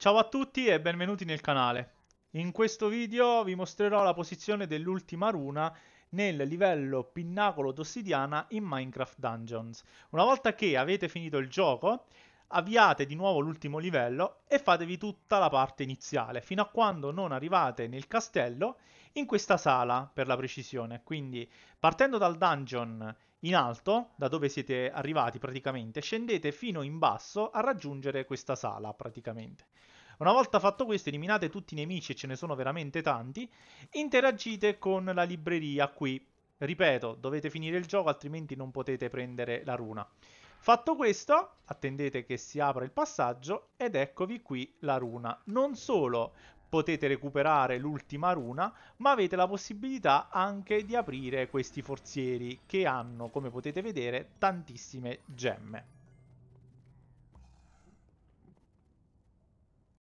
Ciao a tutti e benvenuti nel canale. In questo video vi mostrerò la posizione dell'ultima runa nel livello Pinnacolo d'Ossidiana in Minecraft Dungeons. Una volta che avete finito il gioco, avviate di nuovo l'ultimo livello e fatevi tutta la parte iniziale, fino a quando non arrivate nel castello in questa sala, per la precisione. Quindi, partendo dal dungeon in alto, da dove siete arrivati praticamente, scendete fino in basso a raggiungere questa sala praticamente. Una volta fatto questo, eliminate tutti i nemici, e ce ne sono veramente tanti, interagite con la libreria qui. Ripeto, dovete finire il gioco, altrimenti non potete prendere la runa. Fatto questo, attendete che si apra il passaggio ed eccovi qui la runa. Non solo potete recuperare l'ultima runa, ma avete la possibilità anche di aprire questi forzieri che hanno, come potete vedere, tantissime gemme.